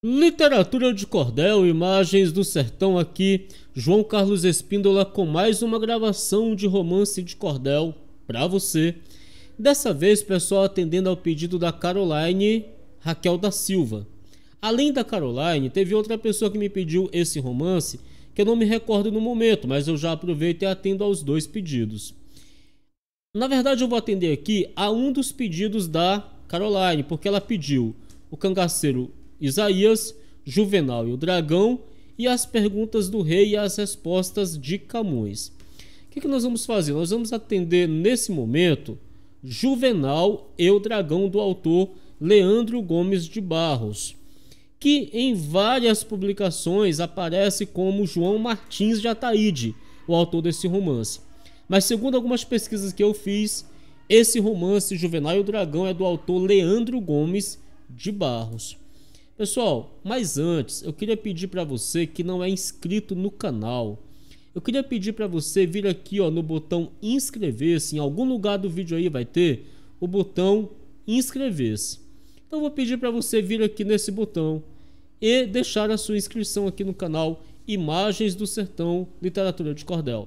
Literatura de cordel, imagens do sertão aqui. João Carlos Espíndola com mais uma gravação de romance de cordel para você. Dessa vez, pessoal, atendendo ao pedido da Caroline Raquel da Silva. Além da Caroline, teve outra pessoa que me pediu esse romance, que eu não me recordo no momento, mas eu já aproveito e atendo aos dois pedidos. Na verdade, eu vou atender aqui a um dos pedidos da Caroline, porque ela pediu o cangaceiro Isaías, Juvenal e o Dragão, e as perguntas do rei e as respostas de Camões. O que, que nós vamos fazer? Nós vamos atender nesse momento Juvenal e o Dragão do autor Leandro Gomes de Barros, que em várias publicações aparece como João Martins de Ataíde, o autor desse romance. Mas segundo algumas pesquisas que eu fiz, esse romance Juvenal e o Dragão é do autor Leandro Gomes de Barros. Pessoal, mas antes, eu queria pedir para você que não é inscrito no canal, eu queria pedir para você vir aqui ó, no botão inscrever-se, em algum lugar do vídeo aí vai ter o botão inscrever-se. Então eu vou pedir para você vir aqui nesse botão e deixar a sua inscrição aqui no canal Imagens do Sertão Literatura de Cordel.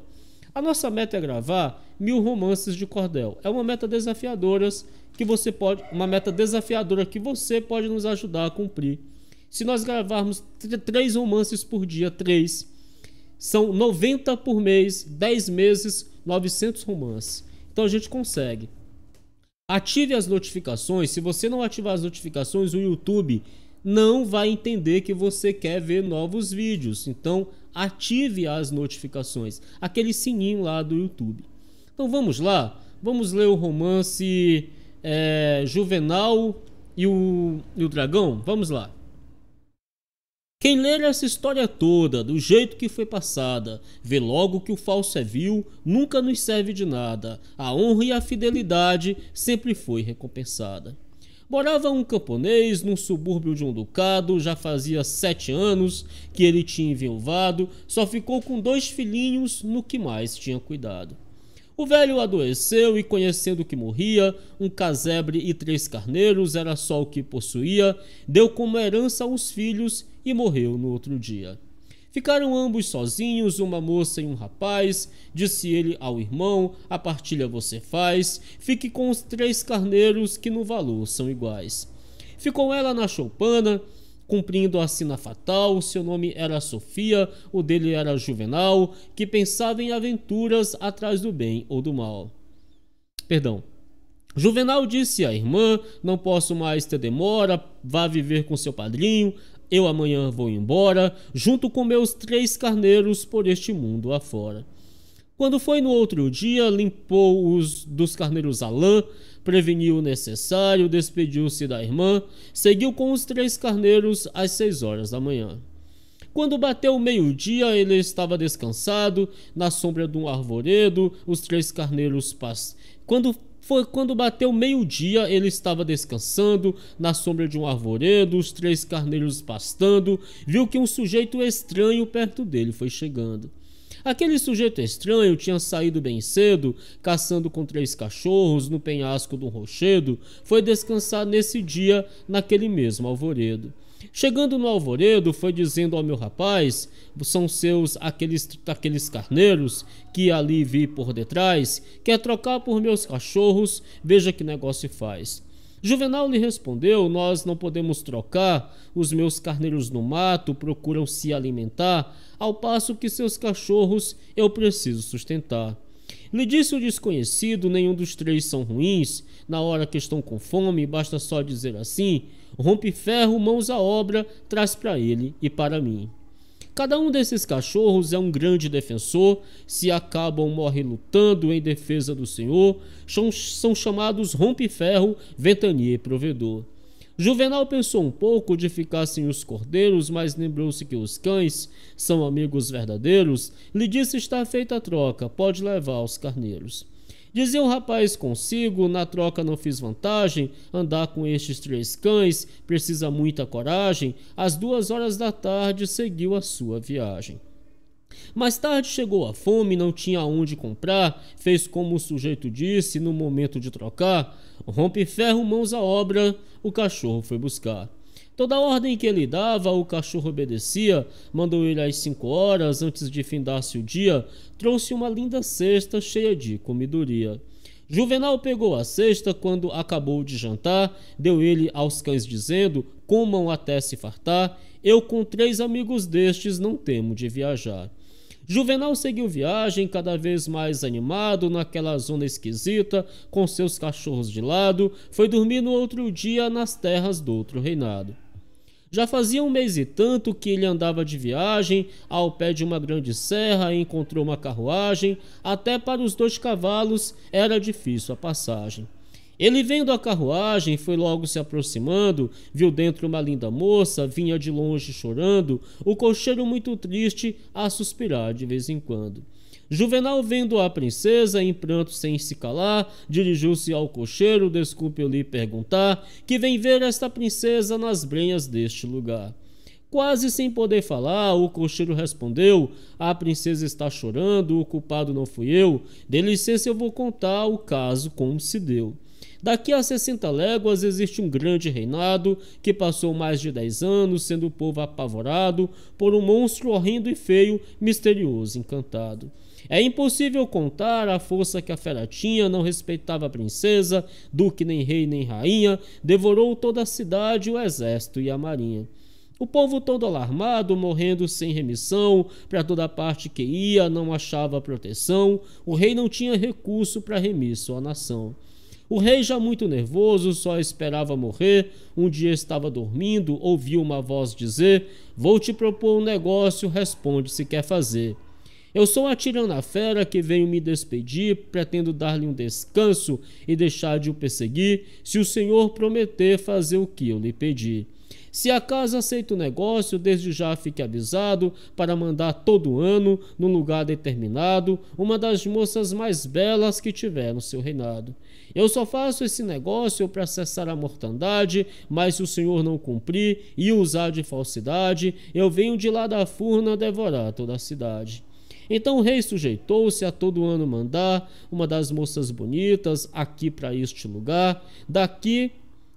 A nossa meta é gravar mil romances de cordel. É uma meta desafiadora que você pode, uma meta desafiadora que você pode nos ajudar a cumprir. Se nós gravarmos três romances por dia, três, são 90 por mês, 10 meses, 900 romances. Então a gente consegue. Ative as notificações. Se você não ativar as notificações, o YouTube não vai entender que você quer ver novos vídeos. Então ative as notificações, aquele sininho lá do YouTube. Então vamos lá, vamos ler o romance é, Juvenal e o, e o Dragão? Vamos lá. Quem ler essa história toda, do jeito que foi passada, vê logo que o falso é vil, nunca nos serve de nada. A honra e a fidelidade sempre foi recompensada. Morava um camponês num subúrbio de um ducado, já fazia sete anos que ele tinha enviuvado, só ficou com dois filhinhos no que mais tinha cuidado. O velho adoeceu e, conhecendo que morria, um casebre e três carneiros era só o que possuía, deu como herança aos filhos e morreu no outro dia. Ficaram ambos sozinhos, uma moça e um rapaz. Disse ele ao irmão: A partilha você faz, fique com os três carneiros que no valor são iguais. Ficou ela na choupana, cumprindo a sina fatal, seu nome era Sofia, o dele era Juvenal, que pensava em aventuras atrás do bem ou do mal. Perdão. Juvenal disse à irmã: Não posso mais ter demora, vá viver com seu padrinho, eu amanhã vou embora, junto com meus três carneiros por este mundo afora. Quando foi no outro dia, limpou-os dos carneiros a lã, preveniu o necessário, despediu-se da irmã, seguiu com os três carneiros às seis horas da manhã. Quando bateu o meio-dia, ele estava descansado na sombra de um arvoredo, os três carneiros pas. Quando foi quando bateu meio-dia, ele estava descansando na sombra de um arvoredo, os três carneiros pastando, viu que um sujeito estranho perto dele foi chegando. Aquele sujeito estranho tinha saído bem cedo, caçando com três cachorros no penhasco de um rochedo, foi descansar nesse dia, naquele mesmo alvoredo. Chegando no alvoredo, foi dizendo ao meu rapaz: são seus aqueles, aqueles carneiros que ali vi por detrás, quer trocar por meus cachorros, veja que negócio faz. Juvenal lhe respondeu: Nós não podemos trocar, os meus carneiros no mato procuram se alimentar, ao passo que seus cachorros eu preciso sustentar. Lhe disse o desconhecido: Nenhum dos três são ruins, na hora que estão com fome, basta só dizer assim: Rompe ferro, mãos à obra, traz para ele e para mim. Cada um desses cachorros é um grande defensor, se acabam morre lutando em defesa do Senhor, são, chamados rompe-ferro, ventania e provedor. Juvenal pensou um pouco de ficar sem os cordeiros, mas lembrou-se que os cães são amigos verdadeiros, lhe disse está feita a troca, pode levar os carneiros. Dizia o rapaz consigo: na troca não fiz vantagem, andar com estes três cães precisa muita coragem. Às duas horas da tarde seguiu a sua viagem. Mais tarde chegou a fome, não tinha onde comprar, fez como o sujeito disse no momento de trocar: rompe ferro, mãos à obra, o cachorro foi buscar. Toda ordem que ele dava, o cachorro obedecia, mandou ele às cinco horas, antes de findar-se o dia, trouxe uma linda cesta cheia de comidoria. Juvenal pegou a cesta quando acabou de jantar, deu ele aos cães, dizendo: Comam até se fartar, eu com três amigos destes não temo de viajar. Juvenal seguiu viagem, cada vez mais animado naquela zona esquisita, com seus cachorros de lado, foi dormir no outro dia nas terras do outro reinado. Já fazia um mês e tanto que ele andava de viagem, ao pé de uma grande serra encontrou uma carruagem, até para os dois cavalos era difícil a passagem. Ele vendo a carruagem, foi logo se aproximando, viu dentro uma linda moça, vinha de longe chorando, o cocheiro muito triste a suspirar de vez em quando. Juvenal, vendo a princesa, em pranto sem se calar, dirigiu-se ao cocheiro, desculpe eu lhe perguntar, que vem ver esta princesa nas brenhas deste lugar. Quase sem poder falar, o cocheiro respondeu: A princesa está chorando, o culpado não fui eu. Dê licença, eu vou contar o caso como se deu. Daqui a 60 léguas existe um grande reinado que passou mais de 10 anos sendo o povo apavorado por um monstro horrendo e feio, misterioso, encantado. É impossível contar a força que a fera tinha, não respeitava a princesa, duque nem rei nem rainha, devorou toda a cidade, o exército e a marinha. O povo todo alarmado, morrendo sem remissão, para toda parte que ia, não achava proteção, o rei não tinha recurso para remir sua nação. O rei, já muito nervoso, só esperava morrer. Um dia estava dormindo, ouviu uma voz dizer: Vou te propor um negócio, responde se quer fazer. Eu sou a tirana fera que venho me despedir, pretendo dar-lhe um descanso e deixar de o perseguir, se o senhor prometer fazer o que eu lhe pedi. Se acaso aceita o negócio, desde já fique avisado para mandar todo ano, num lugar determinado, uma das moças mais belas que tiver no seu reinado. Eu só faço esse negócio para cessar a mortandade, mas se o senhor não cumprir e usar de falsidade, eu venho de lá da furna devorar toda a cidade. Então o rei sujeitou-se a todo ano mandar uma das moças bonitas aqui para este lugar, daqui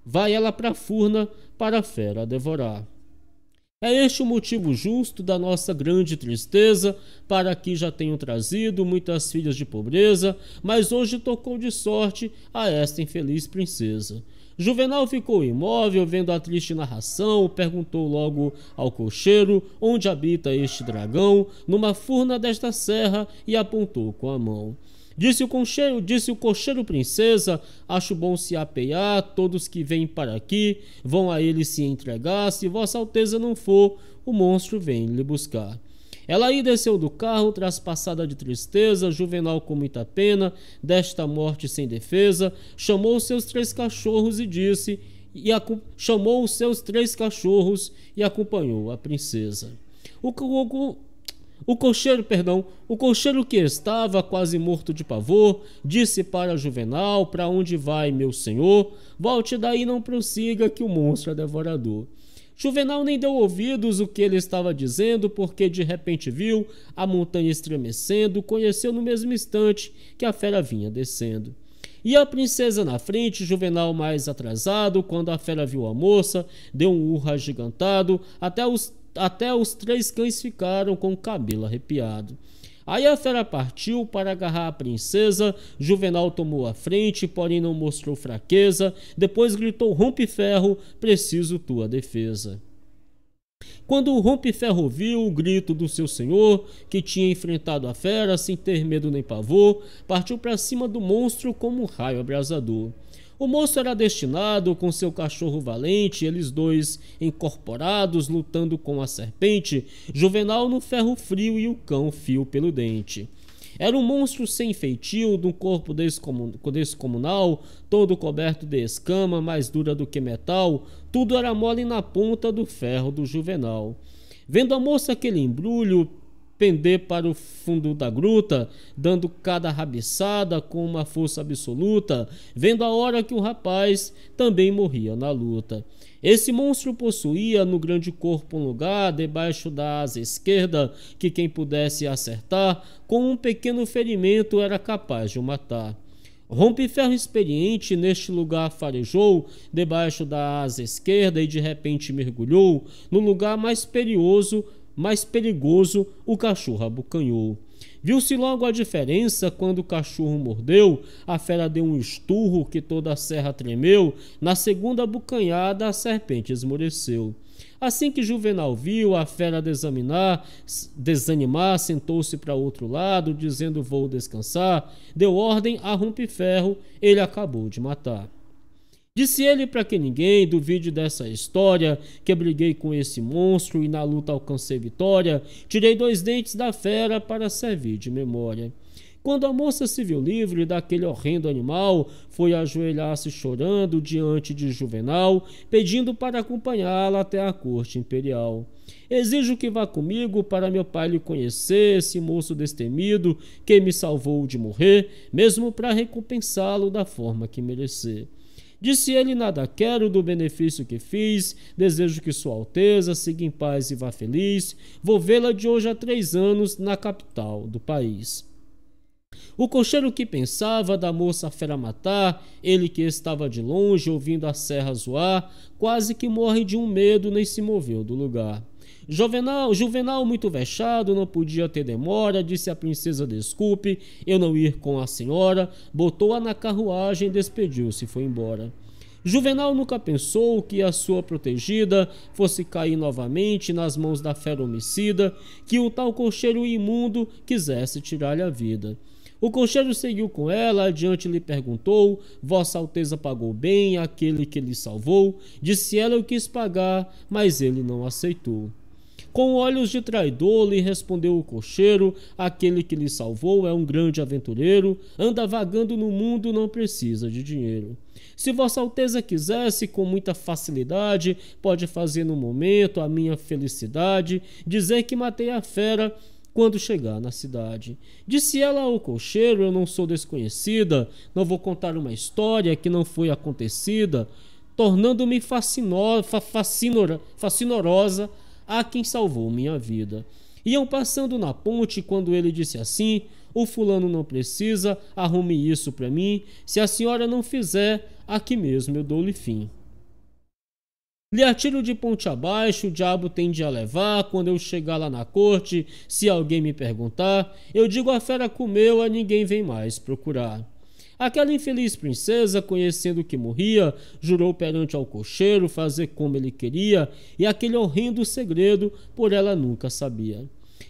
vai ela para a furna para a fera a devorar. É este o motivo justo da nossa grande tristeza, para que já tenho trazido muitas filhas de pobreza, mas hoje tocou de sorte a esta infeliz princesa. Juvenal ficou imóvel vendo a triste narração, perguntou logo ao cocheiro onde habita este dragão, numa furna desta serra, e apontou com a mão. Disse o cocheiro, disse o cocheiro princesa, acho bom se apear, todos que vêm para aqui vão a ele se entregar, se vossa alteza não for, o monstro vem lhe buscar. Ela aí desceu do carro, traspassada de tristeza, juvenal com muita pena, desta morte sem defesa, chamou seus três cachorros e disse, e a, chamou os seus três cachorros e acompanhou a princesa. O, o, o cocheiro, perdão, o cocheiro que estava quase morto de pavor, disse para Juvenal: Para onde vai, meu senhor? Volte daí, não prossiga, que o monstro é devorador. Juvenal nem deu ouvidos o que ele estava dizendo, porque de repente viu a montanha estremecendo, conheceu no mesmo instante que a fera vinha descendo. E a princesa na frente, Juvenal mais atrasado, quando a fera viu a moça, deu um urro agigantado, até os, até os três cães ficaram com o cabelo arrepiado. Aí a fera partiu para agarrar a princesa, Juvenal tomou a frente, porém não mostrou fraqueza, depois gritou rompe-ferro, preciso tua defesa. Quando o rompe-ferro ouviu o grito do seu senhor, que tinha enfrentado a fera sem ter medo nem pavor, partiu para cima do monstro como um raio abrasador. O moço era destinado com seu cachorro valente, eles dois incorporados lutando com a serpente, Juvenal no ferro frio e o cão fio pelo dente. Era um monstro sem feitio, de um corpo descomunal, todo coberto de escama, mais dura do que metal, tudo era mole na ponta do ferro do Juvenal. Vendo a moça aquele embrulho, pender para o fundo da gruta, dando cada rabiçada com uma força absoluta, vendo a hora que o rapaz também morria na luta. Esse monstro possuía no grande corpo um lugar debaixo da asa esquerda que quem pudesse acertar com um pequeno ferimento era capaz de o matar. Rompe-ferro experiente neste lugar farejou debaixo da asa esquerda e de repente mergulhou no lugar mais perigoso mais perigoso o cachorro abocanhou. Viu-se logo a diferença quando o cachorro mordeu, a fera deu um esturro que toda a serra tremeu, na segunda bucanhada a serpente esmoreceu. Assim que Juvenal viu a fera desaminar, desanimar, sentou-se para outro lado, dizendo vou descansar, deu ordem a rompe-ferro, ele acabou de matar. Disse ele para que ninguém duvide dessa história, que briguei com esse monstro e na luta alcancei vitória, tirei dois dentes da fera para servir de memória. Quando a moça se viu livre daquele horrendo animal, foi ajoelhar-se chorando diante de Juvenal, pedindo para acompanhá-la até a corte imperial. Exijo que vá comigo para meu pai lhe conhecer, esse moço destemido que me salvou de morrer, mesmo para recompensá-lo da forma que merecer. Disse ele: Nada quero do benefício que fiz, desejo que Sua Alteza siga em paz e vá feliz. Vou vê-la de hoje a três anos na capital do país. O cocheiro que pensava da moça fera matar, ele que estava de longe ouvindo a serra zoar, quase que morre de um medo nem se moveu do lugar. Juvenal, Juvenal muito vexado, não podia ter demora, disse à princesa desculpe, eu não ir com a senhora, botou-a na carruagem, despediu-se, foi embora. Juvenal nunca pensou que a sua protegida fosse cair novamente nas mãos da fera homicida, que o tal cocheiro imundo quisesse tirar-lhe a vida. O cocheiro seguiu com ela, adiante lhe perguntou: Vossa Alteza pagou bem aquele que lhe salvou? Disse ela: Eu quis pagar, mas ele não aceitou. Com olhos de traidor lhe respondeu o cocheiro: aquele que lhe salvou é um grande aventureiro, anda vagando no mundo, não precisa de dinheiro. Se Vossa Alteza quisesse, com muita facilidade, pode fazer no momento a minha felicidade, dizer que matei a fera quando chegar na cidade. Disse ela ao cocheiro: Eu não sou desconhecida, não vou contar uma história que não foi acontecida, tornando-me fascinora, fascinora, fascinorosa a quem salvou minha vida. Iam passando na ponte quando ele disse assim: O fulano não precisa, arrume isso para mim. Se a senhora não fizer, aqui mesmo eu dou-lhe fim. Lhe atiro de ponte abaixo, o diabo tende a levar. Quando eu chegar lá na corte, se alguém me perguntar, eu digo a fera comeu, a ninguém vem mais procurar. Aquela infeliz princesa, conhecendo que morria, jurou perante ao cocheiro fazer como ele queria, e aquele horrendo segredo por ela nunca sabia.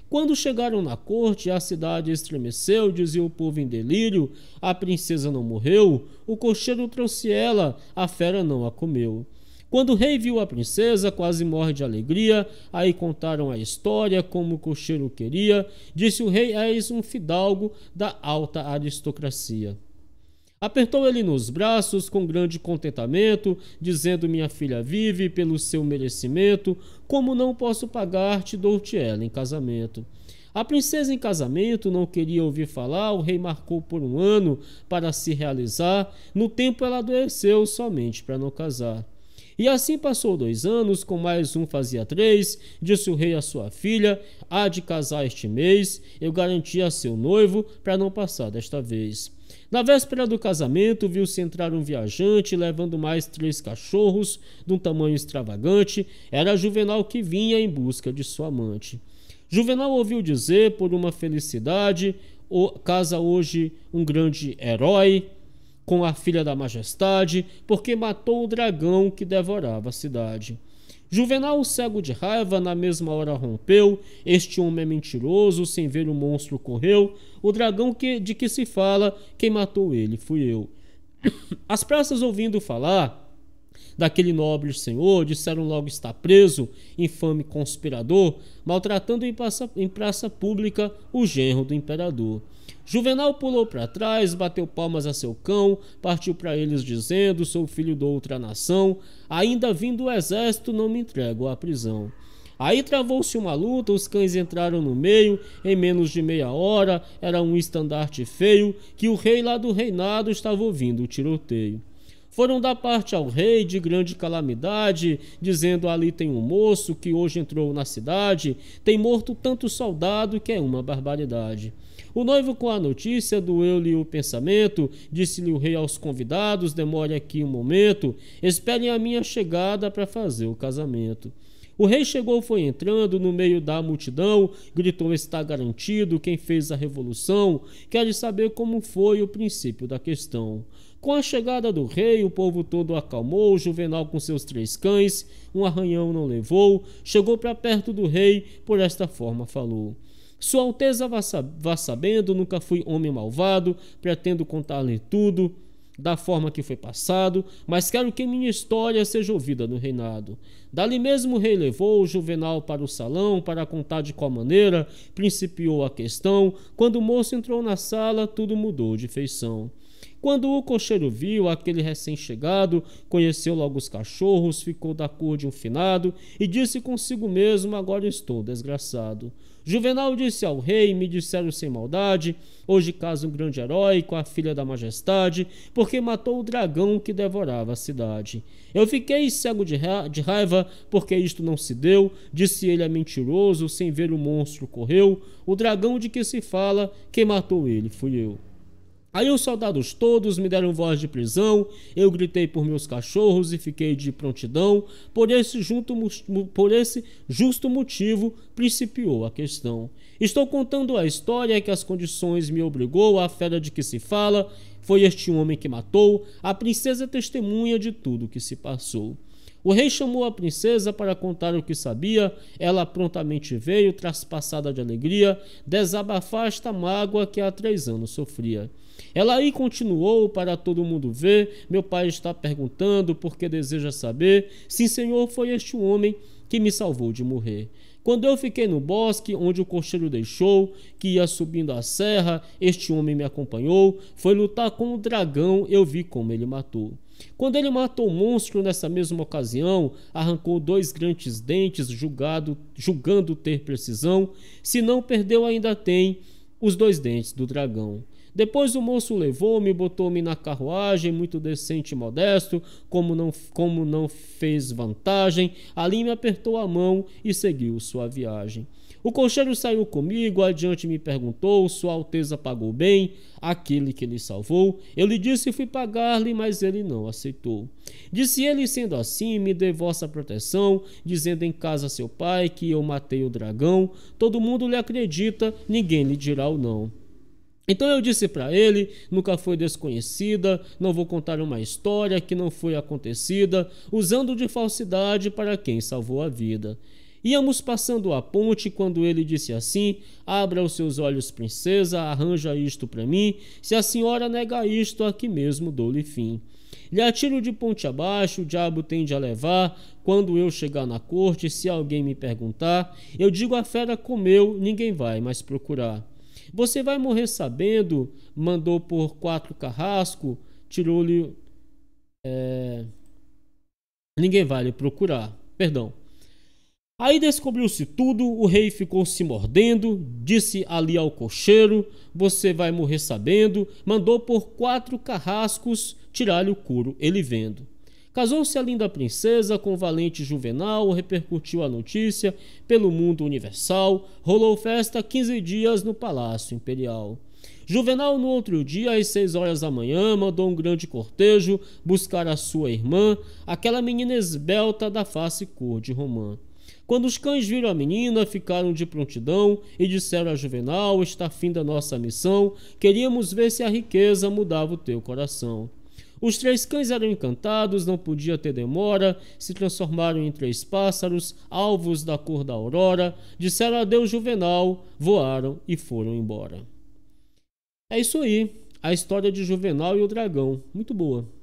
Quando chegaram na corte, a cidade estremeceu, dizia o povo em delírio: a princesa não morreu, o cocheiro trouxe ela, a fera não a comeu. Quando o rei viu a princesa, quase morre de alegria. Aí contaram a história, como o cocheiro queria. Disse o rei: És um fidalgo da alta aristocracia. Apertou ele nos braços com grande contentamento, dizendo: Minha filha vive pelo seu merecimento, como não posso pagar-te, dou-te ela em casamento. A princesa em casamento não queria ouvir falar, o rei marcou por um ano para se realizar. No tempo ela adoeceu somente para não casar. E assim passou dois anos, com mais um fazia três, disse o rei à sua filha: Há de casar este mês, eu garanti a seu noivo para não passar desta vez. Na véspera do casamento, viu-se entrar um viajante levando mais três cachorros de um tamanho extravagante. Era Juvenal que vinha em busca de sua amante. Juvenal ouviu dizer, por uma felicidade, o, casa hoje um grande herói com a filha da majestade, porque matou o dragão que devorava a cidade. Juvenal, cego de raiva, na mesma hora rompeu. Este homem é mentiroso, sem ver o monstro correu. O dragão que, de que se fala, quem matou ele fui eu. As praças, ouvindo falar daquele nobre senhor, disseram logo está preso, infame conspirador, maltratando em praça, em praça pública o genro do imperador. Juvenal pulou para trás, bateu palmas a seu cão, partiu para eles dizendo: Sou filho de outra nação, ainda vindo do exército, não me entrego à prisão. Aí travou-se uma luta, os cães entraram no meio, em menos de meia hora, era um estandarte feio que o rei lá do reinado estava ouvindo o tiroteio foram dar parte ao rei de grande calamidade, dizendo: Ali tem um moço que hoje entrou na cidade, tem morto tanto soldado que é uma barbaridade. O noivo, com a notícia, doeu-lhe o pensamento, disse-lhe o rei aos convidados: demore aqui um momento, esperem a minha chegada para fazer o casamento. O rei chegou, foi entrando no meio da multidão, gritou: Está garantido quem fez a revolução. Quer saber como foi o princípio da questão. Com a chegada do rei, o povo todo acalmou, Juvenal com seus três cães, um arranhão não levou, chegou para perto do rei, por esta forma falou. Sua Alteza vá sabendo, nunca fui homem malvado, pretendo contar-lhe tudo da forma que foi passado, mas quero que minha história seja ouvida no reinado. Dali mesmo o rei levou o Juvenal para o salão para contar de qual maneira principiou a questão. Quando o moço entrou na sala, tudo mudou de feição. Quando o cocheiro viu aquele recém-chegado, conheceu logo os cachorros, ficou da cor de um finado e disse consigo mesmo: Agora estou desgraçado. Juvenal disse ao rei, me disseram sem maldade, hoje casa um grande herói com a filha da majestade, porque matou o dragão que devorava a cidade. Eu fiquei cego de, ra de raiva, porque isto não se deu, disse ele a é mentiroso, sem ver o monstro correu, o dragão de que se fala, quem matou ele fui eu. Aí os soldados todos me deram voz de prisão, eu gritei por meus cachorros e fiquei de prontidão. Por esse, junto, por esse justo motivo, principiou a questão. Estou contando a história que as condições me obrigou, a fera de que se fala, foi este homem que matou, a princesa é testemunha de tudo o que se passou. O rei chamou a princesa para contar o que sabia. Ela prontamente veio, traspassada de alegria, desabafar esta mágoa que há três anos sofria. Ela aí continuou para todo mundo ver. Meu pai está perguntando porque deseja saber. Sim, senhor, foi este homem que me salvou de morrer. Quando eu fiquei no bosque onde o cocheiro deixou, que ia subindo a serra, este homem me acompanhou, foi lutar com o dragão, eu vi como ele matou. Quando ele matou o monstro nessa mesma ocasião, arrancou dois grandes dentes, julgado, julgando ter precisão, se não perdeu ainda tem os dois dentes do dragão. Depois o moço levou-me, botou-me na carruagem, muito decente e modesto, como não, como não fez vantagem, ali me apertou a mão e seguiu sua viagem. O cocheiro saiu comigo, adiante me perguntou, Sua Alteza pagou bem, aquele que lhe salvou. Eu lhe disse fui pagar-lhe, mas ele não aceitou. Disse ele, sendo assim, me dê vossa proteção, dizendo em casa seu pai que eu matei o dragão. Todo mundo lhe acredita, ninguém lhe dirá o não. Então eu disse para ele, nunca foi desconhecida, não vou contar uma história que não foi acontecida, usando de falsidade para quem salvou a vida. Íamos passando a ponte quando ele disse assim: Abra os seus olhos, princesa, arranja isto para mim. Se a senhora nega isto, aqui mesmo dou-lhe fim. Lhe atiro de ponte abaixo, o diabo tende a levar. Quando eu chegar na corte, se alguém me perguntar, eu digo: a fera comeu, ninguém vai mais procurar. Você vai morrer sabendo, mandou por quatro carrasco, tirou-lhe. É, ninguém vai lhe procurar. Perdão. Aí descobriu-se tudo, o rei ficou se mordendo, disse ali ao cocheiro: Você vai morrer sabendo. Mandou por quatro carrascos tirar-lhe o couro, ele vendo. Casou-se a linda princesa com o valente Juvenal, repercutiu a notícia pelo mundo universal, rolou festa 15 dias no Palácio Imperial. Juvenal, no outro dia, às seis horas da manhã, mandou um grande cortejo buscar a sua irmã, aquela menina esbelta da face cor de romã. Quando os cães viram a menina, ficaram de prontidão e disseram a Juvenal: Está fim da nossa missão, queríamos ver se a riqueza mudava o teu coração. Os três cães eram encantados, não podia ter demora, se transformaram em três pássaros, alvos da cor da aurora, disseram adeus Juvenal, voaram e foram embora. É isso aí, a história de Juvenal e o dragão, muito boa.